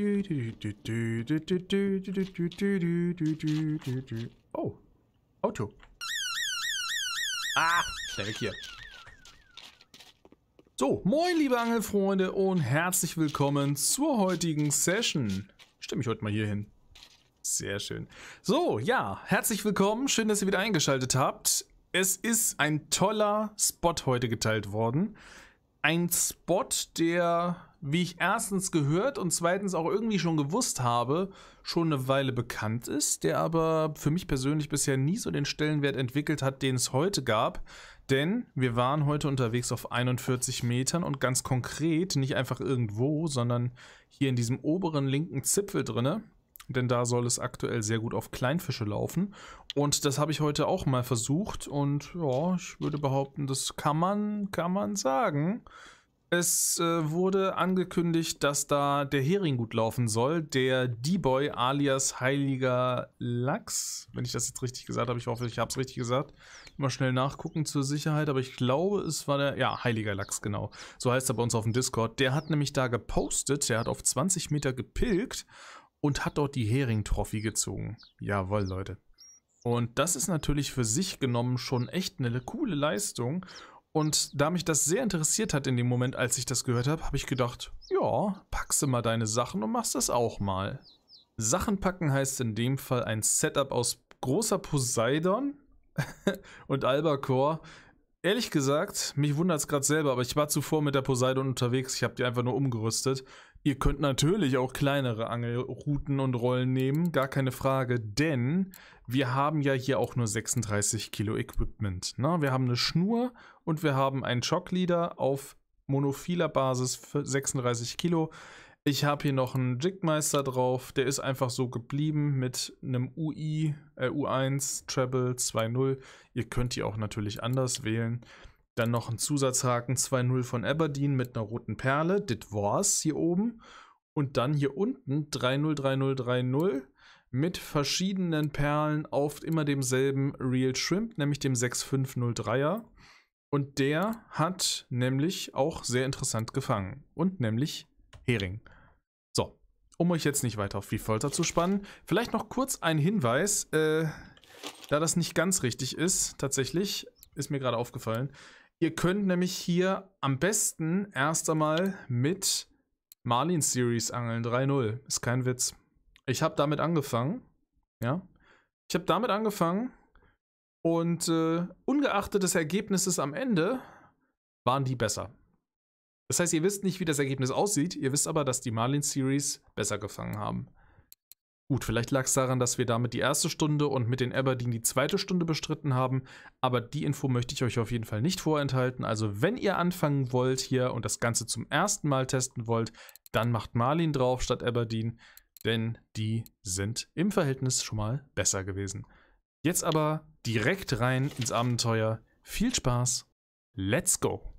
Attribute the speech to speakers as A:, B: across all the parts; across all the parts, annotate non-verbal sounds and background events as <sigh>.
A: Oh, Auto. Ah, schnell weg hier. So, moin liebe Angelfreunde und herzlich willkommen zur heutigen Session. Stimme ich heute mal hier hin. Sehr schön. So, ja, herzlich willkommen. Schön, dass ihr wieder eingeschaltet habt. Es ist ein toller Spot heute geteilt worden ein Spot, der, wie ich erstens gehört und zweitens auch irgendwie schon gewusst habe, schon eine Weile bekannt ist, der aber für mich persönlich bisher nie so den Stellenwert entwickelt hat, den es heute gab. Denn wir waren heute unterwegs auf 41 Metern und ganz konkret, nicht einfach irgendwo, sondern hier in diesem oberen linken Zipfel drinne, denn da soll es aktuell sehr gut auf Kleinfische laufen. Und das habe ich heute auch mal versucht und ja, ich würde behaupten, das kann man, kann man sagen. Es äh, wurde angekündigt, dass da der Hering gut laufen soll. Der D-Boy alias Heiliger Lachs, wenn ich das jetzt richtig gesagt habe, ich hoffe, ich habe es richtig gesagt. Mal schnell nachgucken zur Sicherheit, aber ich glaube, es war der, ja, Heiliger Lachs, genau. So heißt er bei uns auf dem Discord. Der hat nämlich da gepostet, der hat auf 20 Meter gepilgt und hat dort die Hering-Trophy gezogen. Jawohl, Leute. Und das ist natürlich für sich genommen schon echt eine coole Leistung. Und da mich das sehr interessiert hat in dem Moment, als ich das gehört habe, habe ich gedacht, ja, packst du mal deine Sachen und machst das auch mal. Sachen packen heißt in dem Fall ein Setup aus großer Poseidon <laughs> und Albacore. Ehrlich gesagt, mich wundert es gerade selber, aber ich war zuvor mit der Poseidon unterwegs. Ich habe die einfach nur umgerüstet Ihr könnt natürlich auch kleinere Angelrouten und Rollen nehmen, gar keine Frage, denn wir haben ja hier auch nur 36 Kilo Equipment. Ne? Wir haben eine Schnur und wir haben einen Shockleader auf monophiler Basis für 36 Kilo. Ich habe hier noch einen Jigmeister drauf, der ist einfach so geblieben mit einem UI, äh, U1, Treble 2.0. Ihr könnt die auch natürlich anders wählen. Dann noch ein Zusatzhaken 2-0 von Aberdeen mit einer roten Perle. Dit war's hier oben. Und dann hier unten 3-0, 3-0, 3-0 mit verschiedenen Perlen auf immer demselben Real Shrimp, nämlich dem 6503er. Und der hat nämlich auch sehr interessant gefangen. Und nämlich Hering. So, um euch jetzt nicht weiter auf die Folter zu spannen, vielleicht noch kurz ein Hinweis, äh, da das nicht ganz richtig ist, tatsächlich, ist mir gerade aufgefallen. Ihr könnt nämlich hier am besten erst einmal mit Marlin Series angeln. 3-0. Ist kein Witz. Ich habe damit angefangen. Ja. Ich habe damit angefangen. Und äh, ungeachtet des Ergebnisses am Ende waren die besser. Das heißt, ihr wisst nicht, wie das Ergebnis aussieht. Ihr wisst aber, dass die Marlin Series besser gefangen haben. Gut, vielleicht lag es daran, dass wir damit die erste Stunde und mit den Aberdeen die zweite Stunde bestritten haben, aber die Info möchte ich euch auf jeden Fall nicht vorenthalten. Also wenn ihr anfangen wollt hier und das Ganze zum ersten Mal testen wollt, dann macht Marlin drauf statt Aberdeen, denn die sind im Verhältnis schon mal besser gewesen. Jetzt aber direkt rein ins Abenteuer. Viel Spaß, let's go!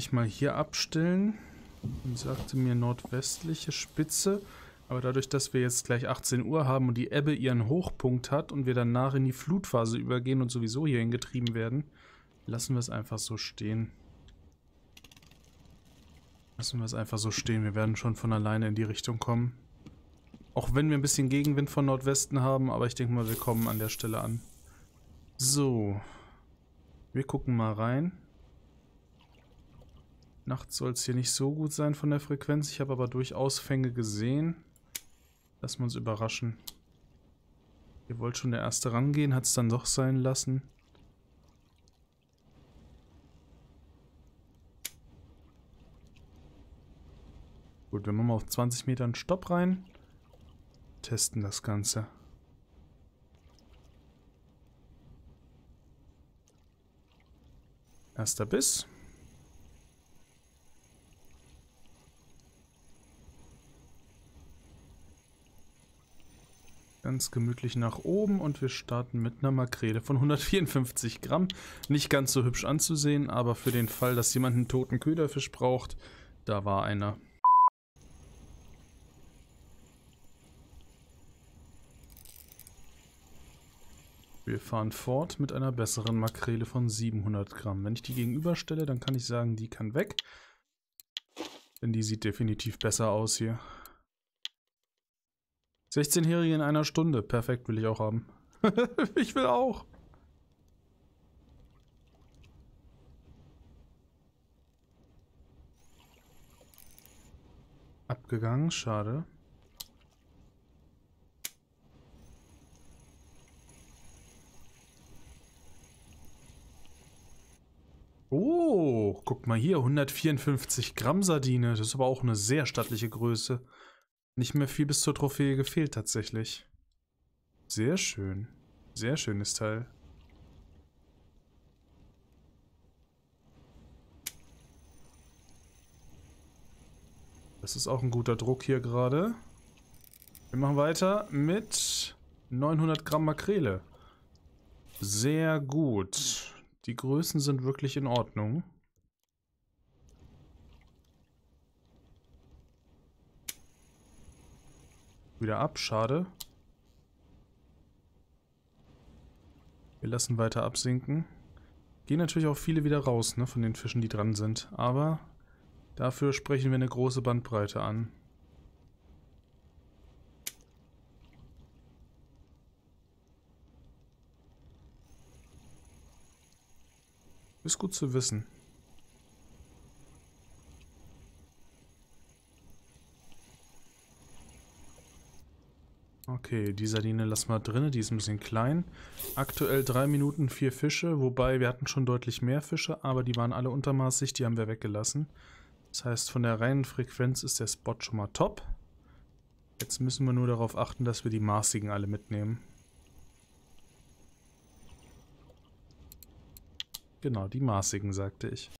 A: mich mal hier abstellen. Und sagte mir nordwestliche Spitze. Aber dadurch, dass wir jetzt gleich 18 Uhr haben und die Ebbe ihren Hochpunkt hat und wir danach in die Flutphase übergehen und sowieso hierhin getrieben werden, lassen wir es einfach so stehen. Lassen wir es einfach so stehen. Wir werden schon von alleine in die Richtung kommen. Auch wenn wir ein bisschen Gegenwind von Nordwesten haben, aber ich denke mal, wir kommen an der Stelle an. So. Wir gucken mal rein. Nachts soll es hier nicht so gut sein von der Frequenz. Ich habe aber durchaus Fänge gesehen. Lassen wir uns überraschen. Ihr wollt schon der Erste rangehen, hat es dann doch sein lassen. Gut, wir machen mal auf 20 Metern Stopp rein. Testen das Ganze. Erster Biss. ganz gemütlich nach oben und wir starten mit einer Makrele von 154 Gramm. Nicht ganz so hübsch anzusehen, aber für den Fall, dass jemand einen toten Köderfisch braucht, da war einer. Wir fahren fort mit einer besseren Makrele von 700 Gramm. Wenn ich die gegenüberstelle, dann kann ich sagen, die kann weg. Denn die sieht definitiv besser aus hier. 16-Jährige in einer Stunde. Perfekt, will ich auch haben. <laughs> ich will auch. Abgegangen, schade. Oh, guck mal hier, 154 Gramm Sardine. Das ist aber auch eine sehr stattliche Größe nicht mehr viel bis zur Trophäe gefehlt tatsächlich. Sehr schön. Sehr schönes Teil. Das ist auch ein guter Druck hier gerade. Wir machen weiter mit 900 Gramm Makrele. Sehr gut. Die Größen sind wirklich in Ordnung. wieder ab, schade. Wir lassen weiter absinken. Gehen natürlich auch viele wieder raus, ne, von den Fischen, die dran sind. Aber dafür sprechen wir eine große Bandbreite an. Ist gut zu wissen. Okay, die Sardine lassen wir drin, die ist ein bisschen klein. Aktuell drei Minuten vier Fische, wobei wir hatten schon deutlich mehr Fische, aber die waren alle untermaßig, die haben wir weggelassen. Das heißt, von der reinen Frequenz ist der Spot schon mal top. Jetzt müssen wir nur darauf achten, dass wir die maßigen alle mitnehmen. Genau, die maßigen, sagte ich.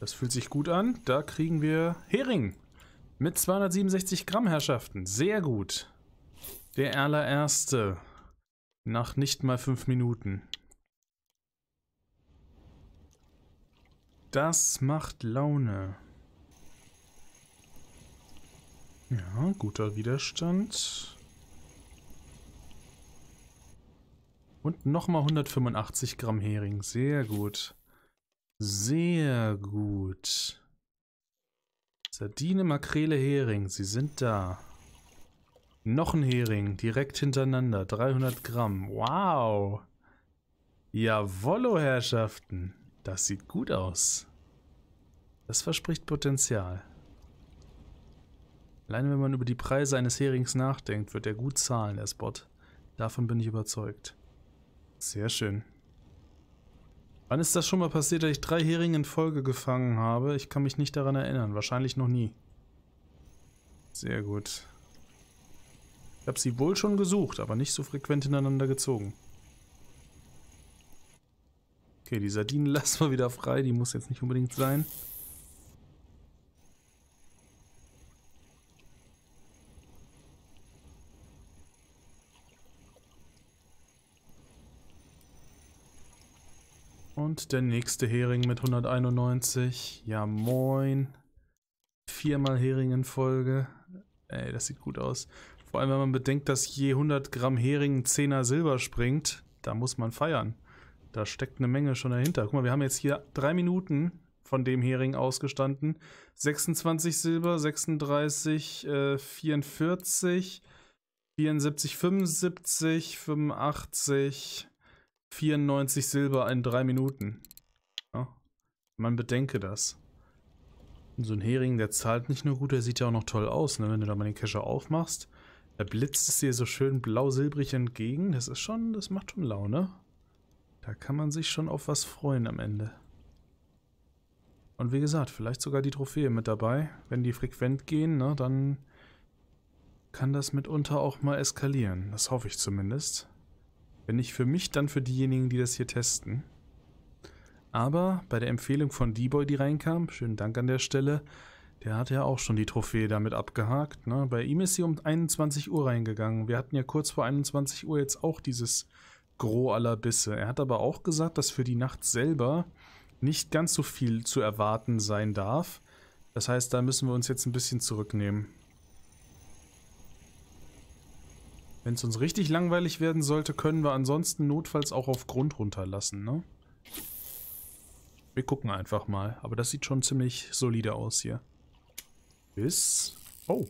A: Das fühlt sich gut an. Da kriegen wir Hering. Mit 267 Gramm Herrschaften. Sehr gut. Der allererste. Nach nicht mal fünf Minuten. Das macht Laune. Ja, guter Widerstand. Und nochmal 185 Gramm Hering. Sehr gut. Sehr gut. Sardine, Makrele, Hering. Sie sind da. Noch ein Hering, direkt hintereinander, 300 Gramm. Wow! Jawollo, Herrschaften! Das sieht gut aus. Das verspricht Potenzial. Alleine wenn man über die Preise eines Herings nachdenkt, wird er gut zahlen, der Spot. Davon bin ich überzeugt. Sehr schön. Wann ist das schon mal passiert, dass ich drei Heringe in Folge gefangen habe? Ich kann mich nicht daran erinnern. Wahrscheinlich noch nie. Sehr gut. Ich habe sie wohl schon gesucht, aber nicht so frequent hintereinander gezogen. Okay, die Sardinen <laughs> lassen wir wieder frei. Die muss jetzt nicht unbedingt sein. Und der nächste Hering mit 191. Ja, moin. Viermal Hering in Folge. Ey, das sieht gut aus. Vor allem, wenn man bedenkt, dass je 100 Gramm Hering 10er Silber springt, da muss man feiern. Da steckt eine Menge schon dahinter. Guck mal, wir haben jetzt hier drei Minuten von dem Hering ausgestanden. 26 Silber, 36, äh, 44, 74, 75, 85, 94 Silber in drei Minuten. Ja, man bedenke das. Und so ein Hering, der zahlt nicht nur gut, der sieht ja auch noch toll aus. Ne? Wenn du da mal den Kescher aufmachst, da blitzt es dir so schön blau-silbrig entgegen. Das ist schon, das macht schon Laune. Da kann man sich schon auf was freuen am Ende. Und wie gesagt, vielleicht sogar die Trophäe mit dabei. Wenn die frequent gehen, ne, dann kann das mitunter auch mal eskalieren. Das hoffe ich zumindest. Wenn nicht für mich, dann für diejenigen, die das hier testen. Aber bei der Empfehlung von D-Boy, die reinkam, schönen Dank an der Stelle, der hat ja auch schon die Trophäe damit abgehakt. Ne? Bei ihm ist sie um 21 Uhr reingegangen. Wir hatten ja kurz vor 21 Uhr jetzt auch dieses Gros aller Bisse. Er hat aber auch gesagt, dass für die Nacht selber nicht ganz so viel zu erwarten sein darf. Das heißt, da müssen wir uns jetzt ein bisschen zurücknehmen. Wenn es uns richtig langweilig werden sollte, können wir ansonsten notfalls auch auf Grund runterlassen, ne? Wir gucken einfach mal. Aber das sieht schon ziemlich solide aus hier ist... Oh.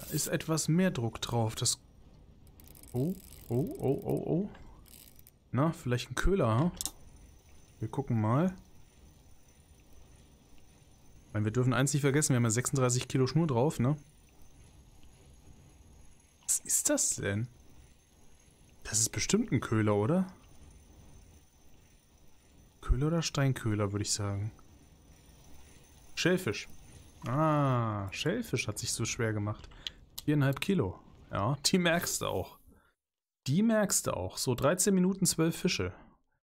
A: Da ist etwas mehr Druck drauf. Das... Oh, oh, oh, oh, oh. Na, vielleicht ein Köhler, hm? Wir gucken mal. Ich meine, wir dürfen eins nicht vergessen, wir haben ja 36 Kilo Schnur drauf, ne? Was ist das denn? Das ist bestimmt ein Köhler, oder? Köhler oder Steinköhler, würde ich sagen. Schellfisch. Ah, Schellfisch hat sich so schwer gemacht. Viereinhalb Kilo. Ja, die merkst du auch. Die merkst du auch. So 13 Minuten, 12 Fische.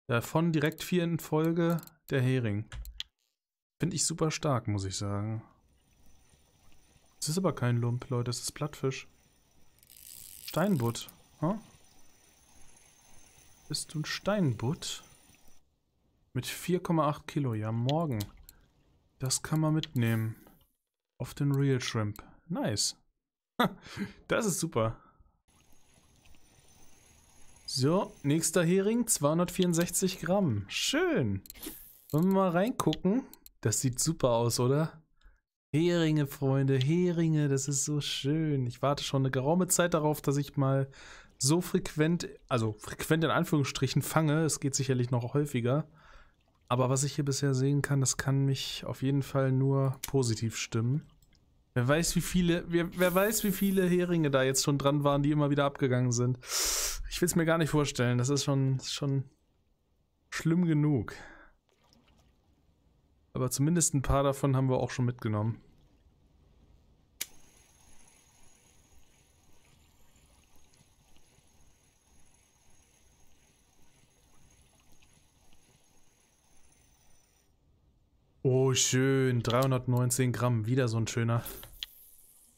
A: Davon äh, direkt vier in Folge der Hering. Finde ich super stark, muss ich sagen. Es ist aber kein Lump, Leute. Es ist Plattfisch. Steinbutt. Huh? Bist du ein Steinbutt? Mit 4,8 Kilo. Ja, morgen. Das kann man mitnehmen. Auf den Real Shrimp. Nice. <laughs> das ist super. So, nächster Hering, 264 Gramm. Schön. Wollen wir mal reingucken? Das sieht super aus, oder? Heringe, Freunde, Heringe, das ist so schön. Ich warte schon eine geraume Zeit darauf, dass ich mal so frequent, also frequent in Anführungsstrichen fange. Es geht sicherlich noch häufiger. Aber was ich hier bisher sehen kann, das kann mich auf jeden Fall nur positiv stimmen. Wer weiß, wie viele, wer, wer weiß, wie viele Heringe da jetzt schon dran waren, die immer wieder abgegangen sind. Ich will es mir gar nicht vorstellen. Das ist schon, schon schlimm genug. Aber zumindest ein paar davon haben wir auch schon mitgenommen. Oh, schön. 319 Gramm. Wieder so ein schöner.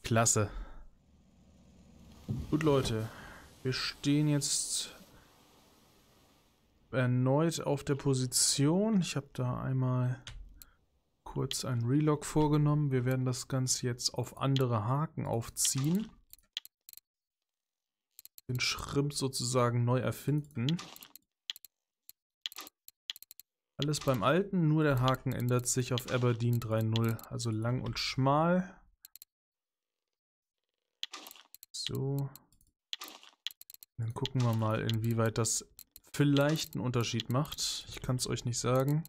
A: Klasse. Gut, Leute. Wir stehen jetzt erneut auf der Position. Ich habe da einmal kurz ein Relog vorgenommen. Wir werden das Ganze jetzt auf andere Haken aufziehen. Den Schrimp sozusagen neu erfinden. Alles beim Alten, nur der Haken ändert sich auf Aberdeen 3.0, also lang und schmal. So. Dann gucken wir mal, inwieweit das vielleicht einen Unterschied macht. Ich kann es euch nicht sagen.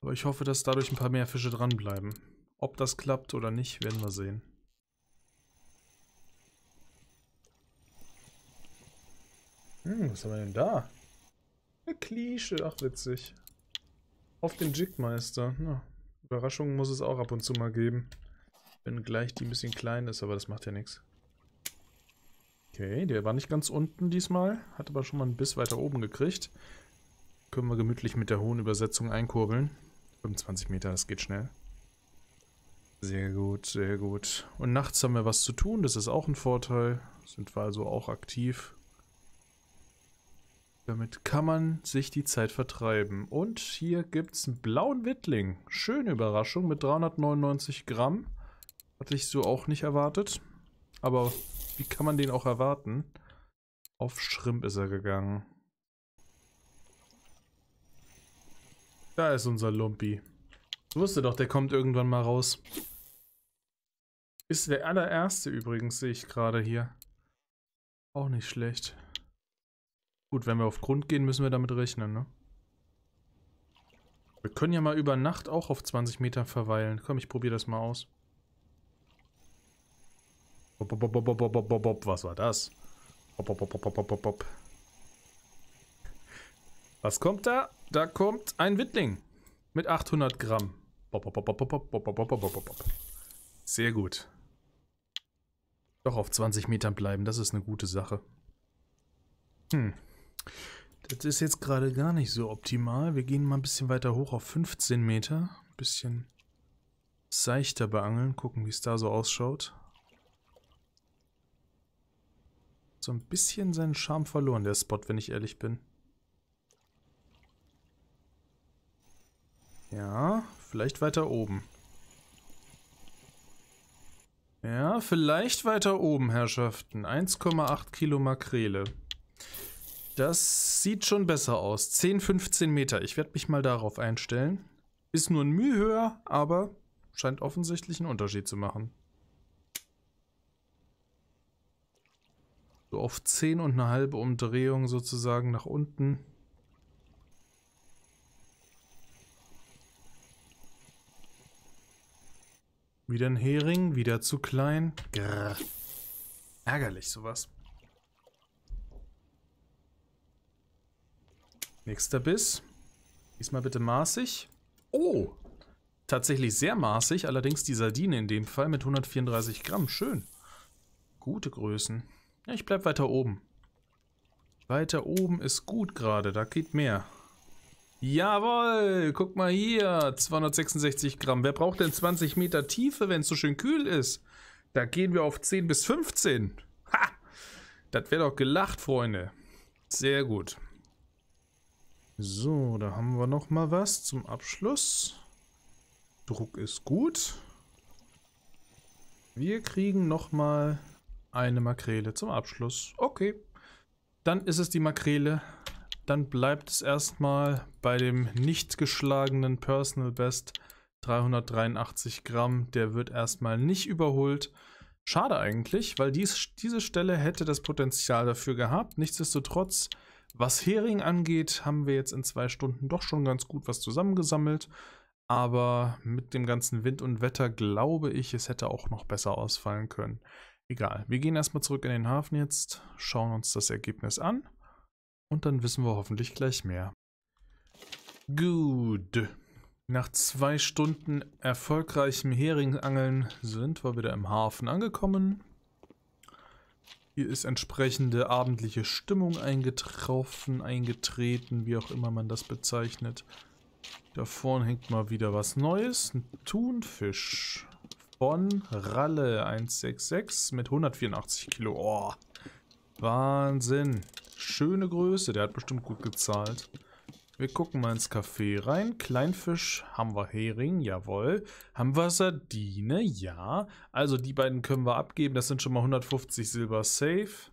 A: Aber ich hoffe, dass dadurch ein paar mehr Fische dranbleiben. Ob das klappt oder nicht, werden wir sehen. Hm, was haben wir denn da? Klischee, ach witzig. Auf den Jigmeister. Ja, Überraschungen muss es auch ab und zu mal geben. Wenn gleich die ein bisschen klein ist, aber das macht ja nichts. Okay, der war nicht ganz unten diesmal, hat aber schon mal einen Biss weiter oben gekriegt. Können wir gemütlich mit der hohen Übersetzung einkurbeln. 25 Meter, das geht schnell. Sehr gut, sehr gut. Und nachts haben wir was zu tun, das ist auch ein Vorteil. Sind wir also auch aktiv. Damit kann man sich die Zeit vertreiben. Und hier gibt es einen blauen Wittling. Schöne Überraschung mit 399 Gramm. Hatte ich so auch nicht erwartet. Aber wie kann man den auch erwarten? Auf Schrimp ist er gegangen. Da ist unser Lumpi. Ich wusste doch, der kommt irgendwann mal raus. Ist der allererste übrigens, sehe ich gerade hier. Auch nicht schlecht. Gut, wenn wir auf Grund gehen, müssen wir damit rechnen, ne? Wir können ja mal über Nacht auch auf 20 Meter verweilen. Komm, ich probiere das mal aus. Bob, bob, bob, bob, bob, bob, bob, was war das? Bob, bob, bob, bob, bob, bob. Was kommt da? Da kommt ein Wittling mit 800 Gramm. Bob, bob, bob, bob, bob, bob, bob, bob, Sehr gut. Doch auf 20 Metern bleiben, das ist eine gute Sache. Hm. Das ist jetzt gerade gar nicht so optimal. Wir gehen mal ein bisschen weiter hoch auf 15 Meter. Ein bisschen seichter beangeln. Gucken, wie es da so ausschaut. So ein bisschen seinen Charme verloren, der Spot, wenn ich ehrlich bin. Ja, vielleicht weiter oben. Ja, vielleicht weiter oben, Herrschaften. 1,8 Kilo Makrele. Das sieht schon besser aus. 10, 15 Meter. Ich werde mich mal darauf einstellen. Ist nur ein Mühe höher, aber scheint offensichtlich einen Unterschied zu machen. So auf 10 und eine halbe Umdrehung sozusagen nach unten. Wieder ein Hering, wieder zu klein. Grrr. Ärgerlich sowas. Nächster Biss. Diesmal bitte maßig. Oh! Tatsächlich sehr maßig, allerdings die Sardine in dem Fall mit 134 Gramm. Schön. Gute Größen. Ja, ich bleib weiter oben. Weiter oben ist gut gerade, da geht mehr. Jawoll, guck mal hier, 266 Gramm. Wer braucht denn 20 Meter Tiefe, wenn es so schön kühl ist? Da gehen wir auf 10 bis 15. Ha! Das wäre doch gelacht, Freunde. Sehr gut. So, da haben wir noch mal was zum Abschluss. Druck ist gut. Wir kriegen noch mal eine Makrele zum Abschluss. Okay, dann ist es die Makrele. Dann bleibt es erstmal bei dem nicht geschlagenen Personal Best 383 Gramm. Der wird erstmal nicht überholt. Schade eigentlich, weil dies, diese Stelle hätte das Potenzial dafür gehabt. Nichtsdestotrotz was Hering angeht, haben wir jetzt in zwei Stunden doch schon ganz gut was zusammengesammelt. Aber mit dem ganzen Wind und Wetter glaube ich, es hätte auch noch besser ausfallen können. Egal, wir gehen erstmal zurück in den Hafen jetzt, schauen uns das Ergebnis an und dann wissen wir hoffentlich gleich mehr. Gut. Nach zwei Stunden erfolgreichem Heringangeln sind wir wieder im Hafen angekommen. Hier ist entsprechende abendliche Stimmung eingetroffen, eingetreten, wie auch immer man das bezeichnet. Da vorne hängt mal wieder was Neues. Ein Thunfisch von Ralle 166 mit 184 Kilo. Oh, Wahnsinn. Schöne Größe, der hat bestimmt gut gezahlt. Wir gucken mal ins Café rein. Kleinfisch haben wir Hering, jawohl. Haben wir Sardine, ja. Also die beiden können wir abgeben. Das sind schon mal 150 Silber safe.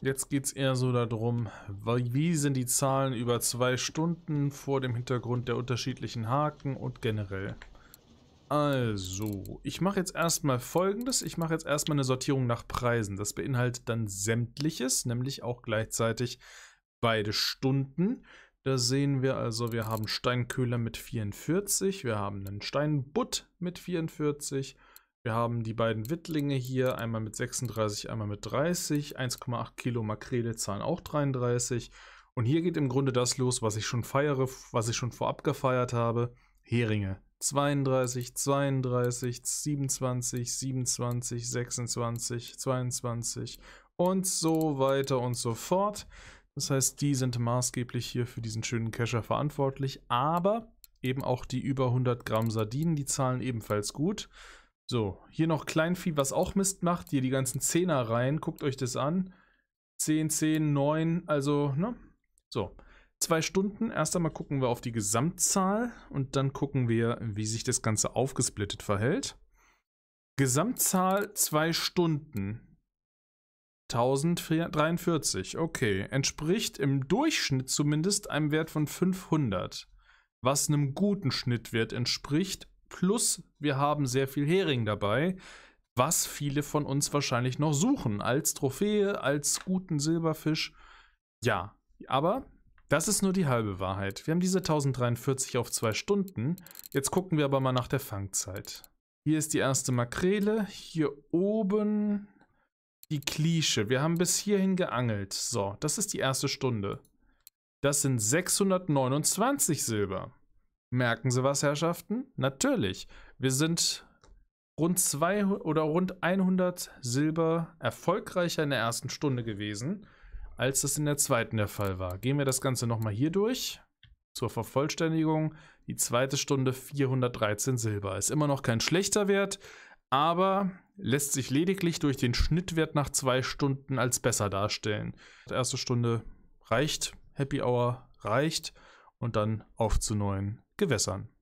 A: Jetzt geht es eher so darum, wie sind die Zahlen über zwei Stunden vor dem Hintergrund der unterschiedlichen Haken und generell. Also, ich mache jetzt erstmal folgendes. Ich mache jetzt erstmal eine Sortierung nach Preisen. Das beinhaltet dann sämtliches, nämlich auch gleichzeitig beide Stunden. Da sehen wir also, wir haben Steinköhler mit 44, wir haben einen Steinbutt mit 44, wir haben die beiden Wittlinge hier, einmal mit 36, einmal mit 30, 1,8 Kilo Makrele zahlen auch 33. Und hier geht im Grunde das los, was ich schon feiere, was ich schon vorab gefeiert habe. Heringe. 32, 32, 27, 27, 26, 22 und so weiter und so fort. Das heißt, die sind maßgeblich hier für diesen schönen Kescher verantwortlich, aber eben auch die über 100 Gramm Sardinen, die zahlen ebenfalls gut. So, hier noch Kleinvieh, was auch Mist macht. Hier die ganzen Zehner rein, guckt euch das an. 10, 10, 9, also, ne? So, zwei Stunden. Erst einmal gucken wir auf die Gesamtzahl und dann gucken wir, wie sich das Ganze aufgesplittet verhält. Gesamtzahl zwei Stunden. 1043, okay. Entspricht im Durchschnitt zumindest einem Wert von 500, was einem guten Schnittwert entspricht. Plus, wir haben sehr viel Hering dabei, was viele von uns wahrscheinlich noch suchen, als Trophäe, als guten Silberfisch. Ja, aber das ist nur die halbe Wahrheit. Wir haben diese 1043 auf zwei Stunden. Jetzt gucken wir aber mal nach der Fangzeit. Hier ist die erste Makrele. Hier oben die Klische. Wir haben bis hierhin geangelt. So, das ist die erste Stunde. Das sind 629 Silber. Merken Sie was, Herrschaften? Natürlich. Wir sind rund 200 oder rund 100 Silber erfolgreicher in der ersten Stunde gewesen, als das in der zweiten der Fall war. Gehen wir das Ganze nochmal hier durch. Zur Vervollständigung. Die zweite Stunde 413 Silber. Ist immer noch kein schlechter Wert, aber lässt sich lediglich durch den Schnittwert nach zwei Stunden als besser darstellen. Die erste Stunde reicht, Happy Hour reicht und dann auf zu neuen Gewässern.